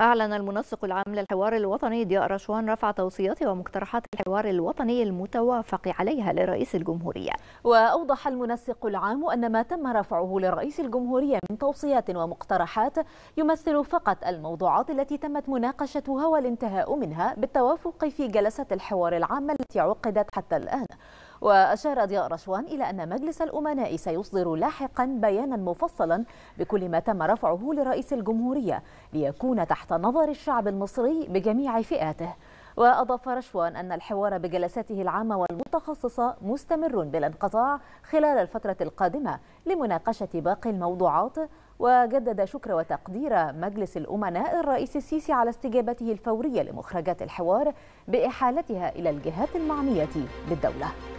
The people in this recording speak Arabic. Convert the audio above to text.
أعلن المنسق العام للحوار الوطني ضياء رشوان رفع توصيات ومقترحات الحوار الوطني المتوافق عليها لرئيس الجمهورية وأوضح المنسق العام أن ما تم رفعه لرئيس الجمهورية من توصيات ومقترحات يمثل فقط الموضوعات التي تمت مناقشتها والانتهاء منها بالتوافق في جلسة الحوار العام التي عقدت حتى الآن وأشار ضياء رشوان إلى أن مجلس الأمناء سيصدر لاحقا بيانا مفصلا بكل ما تم رفعه لرئيس الجمهورية ليكون تحت نظر الشعب المصري بجميع فئاته وأضاف رشوان أن الحوار بجلساته العامة والمتخصصة مستمر بلا انقطاع خلال الفترة القادمة لمناقشة باقي الموضوعات وجدد شكر وتقدير مجلس الأمناء الرئيس السيسي على استجابته الفورية لمخرجات الحوار بإحالتها إلى الجهات المعنية بالدولة